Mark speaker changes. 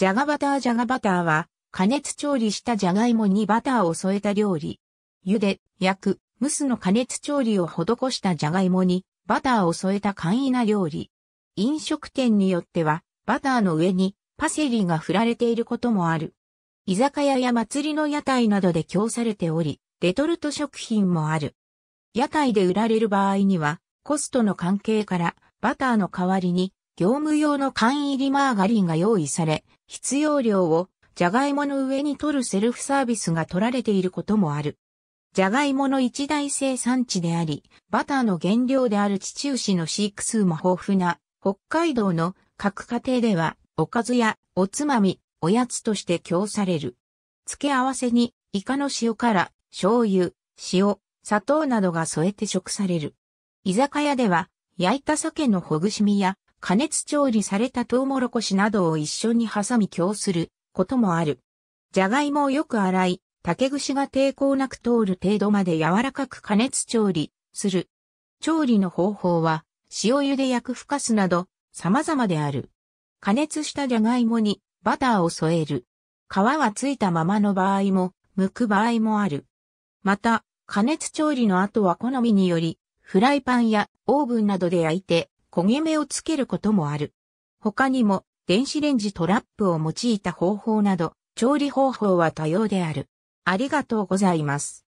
Speaker 1: ジャガバタージャガバターは、加熱調理したジャガイモにバターを添えた料理。茹で、焼く、蒸すの加熱調理を施したジャガイモに、バターを添えた簡易な料理。飲食店によっては、バターの上にパセリが振られていることもある。居酒屋や祭りの屋台などで供されており、レトルト食品もある。屋台で売られる場合には、コストの関係から、バターの代わりに、業務用の缶入りマーガリンが用意され、必要量をジャガイモの上に取るセルフサービスが取られていることもある。ジャガイモの一大生産地であり、バターの原料である地父市の飼育数も豊富な北海道の各家庭ではおかずやおつまみ、おやつとして供される。付け合わせにイカの塩辛、醤油、塩、砂糖などが添えて食される。居酒屋では焼いた鮭のほぐし身や加熱調理されたトウモロコシなどを一緒に挟み供することもある。じゃがいもをよく洗い、竹串が抵抗なく通る程度まで柔らかく加熱調理する。調理の方法は、塩茹で焼くふかすなど、様々である。加熱したじゃがいもにバターを添える。皮はついたままの場合も、剥く場合もある。また、加熱調理の後は好みにより、フライパンやオーブンなどで焼いて焦げ目をつけることもある。他にも、電子レンジトラップを用いた方法など、調理方法は多様である。ありがとうござ
Speaker 2: います。